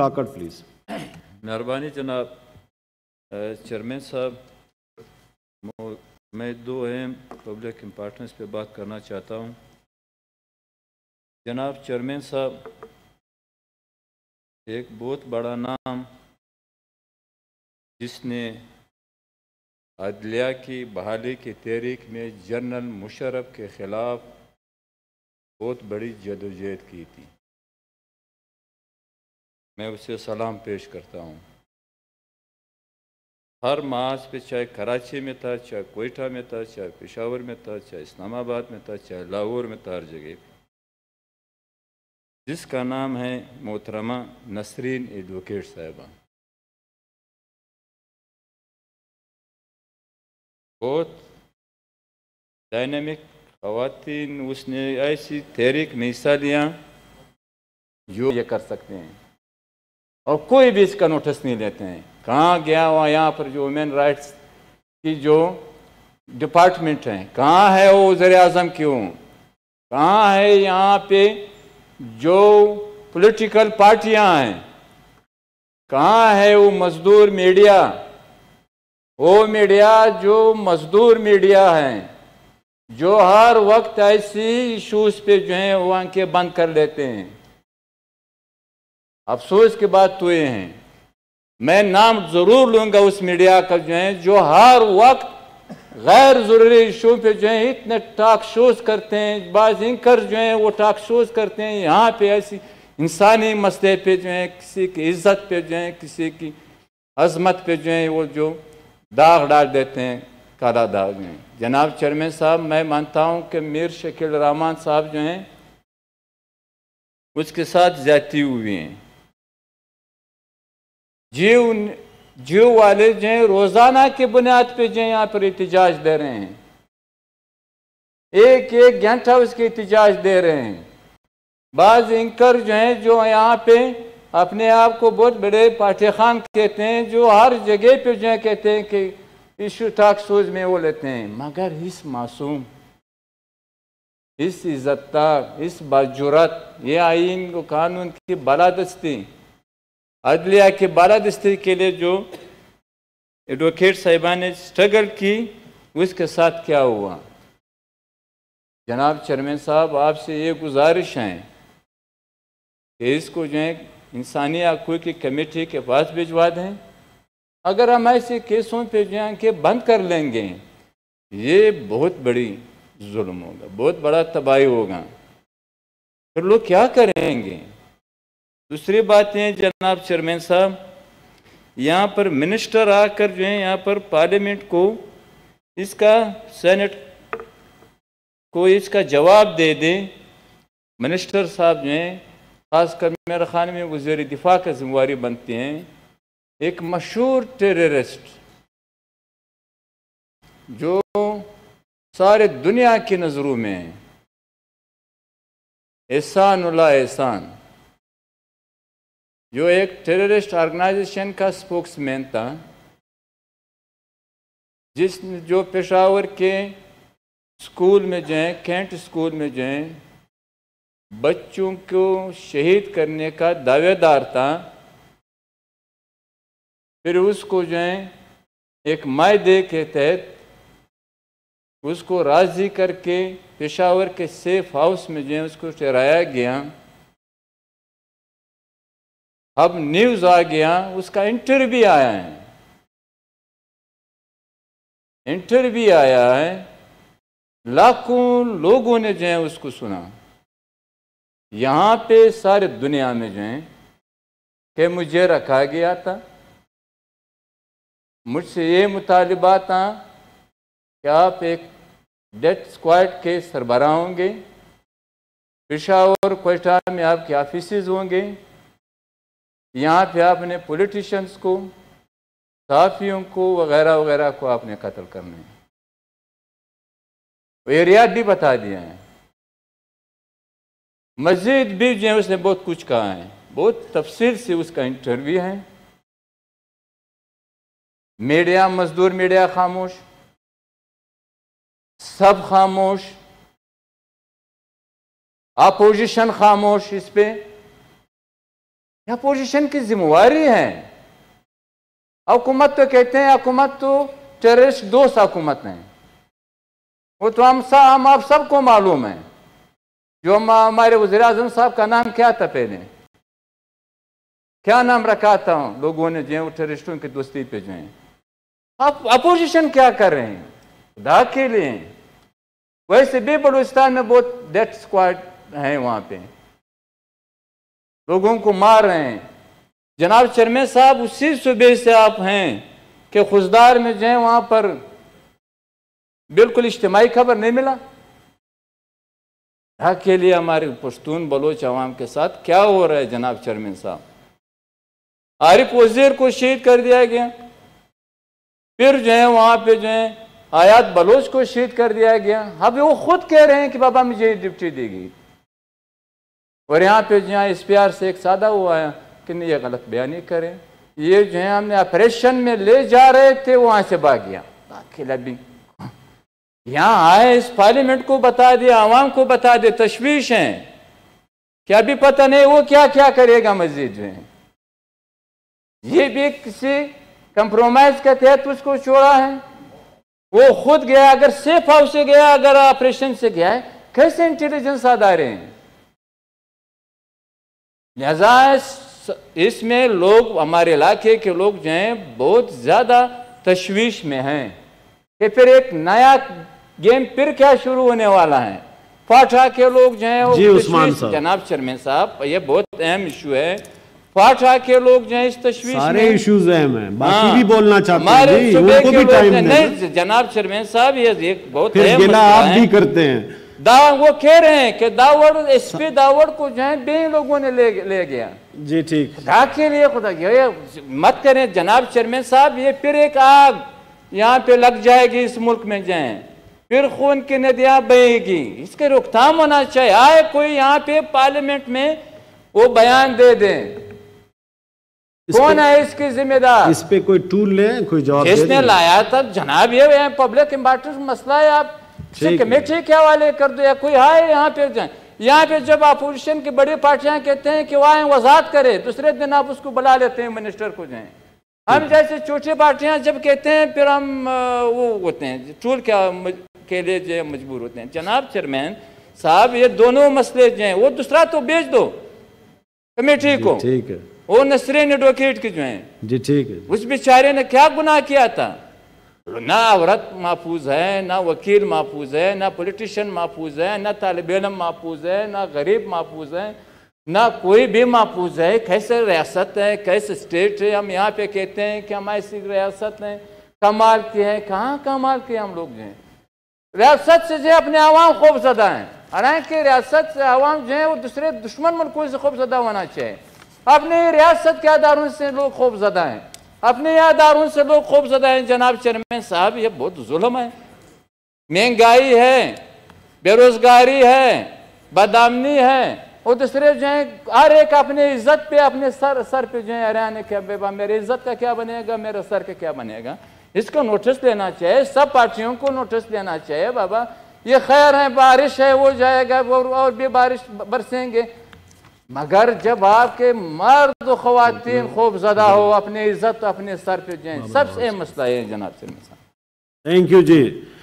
Thakkar, please मेहरबानी जनाब chairman साहब मैं दो अहम पब्लिक इम्पार्टेंस पे बात करना चाहता हूँ जनाब चेयरमैन साहब एक बहुत बड़ा नाम जिसने अदलिया की बहाली की तहरीक में जनरल मुशरफ के ख़िलाफ़ बहुत बड़ी जदोजहद की थी मैं उसे सलाम पेश करता हूँ हर मार्च पे चाहे कराची में था चाहे कोयटा में था चाहे पेशावर में था चाहे इस्लामाबाद में था चाहे लाहौर में था हर जगह पर जिसका नाम है मोहतरमा नसरीन एडवोकेट साहिबा बहुत डायनेमिक खातन उसने ऐसी तहरीक में हिस्सा लिया जो ये कर सकते हैं और कोई भी इसका नोटिस नहीं लेते हैं कहाँ गया हुआ यहाँ पर जो वुमेन राइट्स की जो डिपार्टमेंट है कहाँ है वो वज़र अजम क्यों कहाँ है यहाँ पे जो पॉलिटिकल पार्टियाँ हैं कहाँ है वो मजदूर मीडिया वो मीडिया जो मजदूर मीडिया हैं जो हर वक्त ऐसी इशूज़ पे जो हैं वो आंखें बंद कर लेते हैं अफसोस की बात तो ये है मैं नाम ज़रूर लूँगा उस मीडिया का जो है जो हर वक्त गैर ज़रूरी इशू पे जो है इतने टाक शोज करते हैं बाज इंकर जो है वो टाक शोज करते हैं यहाँ पे ऐसी इंसानी मसले पे जो है किसी की इज्जत पे जो है किसी की अजमत पे जो है वो जो दाग डाल देते हैं काला दाग में जनाब चेयरमैन साहब मैं मानता हूँ कि मीर शकील रहमान साहब जो हैं उसके साथ जाती हुई हैं जीव जीव वाले जो रोज़ाना के बुनियाद पे जो यहाँ पर एहतजाज दे रहे हैं एक एक घंटा उसके एहतजाज दे रहे हैं बाज इंकर जो हैं जो यहाँ पे अपने आप को बहुत बड़े खान कहते हैं जो हर जगह पे जो है कहते हैं कि इशू ठाक सोच में वो लेते हैं मगर इस मासूम इस इज्जत इस बाजुरत ये आइन को कानून की बलादस्ती अदलिया के बारह दस्ती के लिए जो एडवोकेट साहिबा ने स्ट्रगल की उसके साथ क्या हुआ जनाब चेयरमैन साहब आपसे ये गुजारिश है कि इसको जो है इंसानी हकूक़ की कमेटी के पास भिजवा दें अगर हम ऐसे केसों पे जो है बंद कर लेंगे ये बहुत बड़ी जुल्म होगा बहुत बड़ा तबाही होगा फिर लोग क्या करेंगे दूसरी बात है जनाब चेयरमैन साहब यहाँ पर मिनिस्टर आकर जो है यहाँ पर पार्लियामेंट को इसका सेनेट को इसका जवाब दे दें मिनिस्टर साहब जो हैं खासकर मेरे खान में वजी दिफा का जिम्मेवारी बनते हैं एक मशहूर टेररिस्ट जो सारे दुनिया की नज़रों में एहसान एहसान जो एक टेररिस्ट ऑर्गेनाइजेशन का स्पोक्समैन था जिस जो पेशावर के स्कूल में जो है कैंट स्कूल में जो है बच्चों को शहीद करने का दावेदार था फिर उसको जो है एक मायदे के तहत उसको राजी करके पेशावर के सेफ हाउस में जो है उसको ठहराया गया अब न्यूज आ गया उसका इंटर भी आया है इंटर भी आया है लाखों लोगों ने जो है उसको सुना यहां पे सारे दुनिया में जो है कि मुझे रखा गया था मुझसे ये मुतालबा था कि आप एक डेथ स्क्वाड के सरबराह होंगे पेशावर कोयटा में आपके ऑफिस होंगे यहाँ पे आपने पॉलिटिशियंस को साफियों को वगैरह वगैरह को आपने कत्ल करने हैं एरिया भी बता दिया है मस्जिद भी जो है उसने बहुत कुछ कहा है बहुत तफसील से उसका इंटरव्यू है मीडिया मजदूर मीडिया खामोश सब खामोश अपोजिशन खामोश इस पर यह पोजीशन की जिम्मेवारी है हुकूमत तो कहते हैं हुकूमत तो टेररिस्ट दोस्त हकूमत है वो तो हम सब हम आप सबको मालूम है जो हम हमारे वजीर अजम साहब का नाम क्या था पहले क्या नाम रखा था लोगों ने जो है वो टेररिस्टों की दोस्ती पे जो है आप अपोजिशन क्या कर रहे हैं खुदा के लिए वैसे भी बलूचिस्तान में बहुत डेथ स्क्वाड है वहां पे लोगों को मार रहे हैं जनाब चरमे साहब उसी सूबे से आप हैं कि खुशदार में जो है पर बिल्कुल इज्तमाही खबर नहीं मिला के लिए हमारे पश्तून बलोच आवाम के साथ क्या हो रहा है जनाब चरमिन साहब आरिफ वजीर को शहीद कर दिया गया फिर जो है वहां पे जो है आयात बलोच को शहीद कर दिया गया अब वो खुद कह रहे हैं कि बाबा मुझे डिप्टी दी गई और यहाँ पे जो इस प्यार से एक सादा हुआ है कि नहीं ये गलत बयानी करें ये जो है हमने ऑपरेशन में ले जा रहे थे वहां से भाग गया भी यहाँ आए इस पार्लियामेंट को बता दिया आवाम को बता दे तशवीश है क्या भी पता नहीं वो क्या क्या करेगा मस्जिद जो है ये भी किसी कंप्रोमाइज के तहत उसको छोड़ा है वो खुद गया अगर सेफ हाउस से गया अगर ऑपरेशन से गया है कैसे इंटेलिजेंस अदारे हैं लिहाजा इसमें लोग हमारे इलाके के लोग जो हैं बहुत ज़्यादा तशवीश में हैं कि फिर एक नया गेम फिर क्या शुरू होने वाला है फाठा के लोग जो हैं जी उस्मान साहब जनाब शर्मे साहब ये बहुत अहम इशू है फाठा के लोग जो है इस तशवीश सारे इश्यूज अहम है बाकी हाँ। भी बोलना चाहते हैं नहीं जनाब शर्मे साहब ये एक बहुत अहम आप भी करते हैं दावा वो कह रहे हैं कि दावर इस पे दावर को जो है बे लोगों ने ले ले गया जी ठीक खुदा के लिए खुदा ये मत करें जनाब चेयरमैन साहब ये फिर एक आग यहाँ पे लग जाएगी इस मुल्क में जाए फिर खून की नदियां बहेगी इसके रोकथाम होना चाहिए आए कोई यहाँ पे पार्लियामेंट में वो बयान दे दें कौन है इसके जिम्मेदार इस पे कोई टूल ले कोई जवाब इसने लाया तब जनाब ये पब्लिक इंपॉर्टेंट मसला है आप कमेटी के हवाले कर दो या कोई आए यहाँ पे जाए यहाँ पे जब अपोजिशन की बड़ी पार्टियां कहते हैं कि वो आए वजात करे दूसरे दिन आप उसको बुला लेते हैं मिनिस्टर को जाए हम जैसे छोटी पार्टियां जब कहते हैं फिर हम वो होते हैं चूल क्या के लिए जो मजबूर होते हैं जनाब चेयरमैन साहब ये दोनों मसले जो हैं वो दूसरा तो बेच दो कमेटी को ठीक है वो नसरे ने डोकेट के जो हैं जी ठीक है उस बेचारे ने क्या गुनाह किया था ना औरत महफूज है ना वकील महफूज है ना पोलिटिशन महफूज है ना तालब इलम महफूज है ना गरीब महफूज है ना कोई भी महफूज है कैसे रियासत है कैसे स्टेट है हम यहाँ पे कहते हैं कि हम ऐसी रियासत हैं कमाल की है कहाँ कमाल के हम लोग हैं रियासत से जो अपने आवाम खौफजदा हैं हालांकि रियासत से आवाम जो है वो दूसरे दुश्मन मुल्कों से खौफजदा होना चाहिए अपने रियासत के आधारों से लोग खौफजदा हैं अपने यादारों से लोग खूब है जनाब चेयरमैन साहब ये बहुत जुल्म है महंगाई है बेरोजगारी है बदामनी है वो तो सिर्फ जो है हर एक अपने इज्जत पे अपने सर सर पे जो है हरियाणा क्या बेबा मेरे इज्जत का क्या बनेगा मेरे सर का क्या बनेगा इसको नोटिस लेना चाहिए सब पार्टियों को नोटिस लेना चाहिए बाबा ये खैर है बारिश है वो जाएगा और भी बारिश बरसेंगे मगर जब आपके मर्द खातन खूब ज़दा हो अपने इज्जत तो अपने सर पे जाए सबसे मसला है जनाब से थैंक यू जी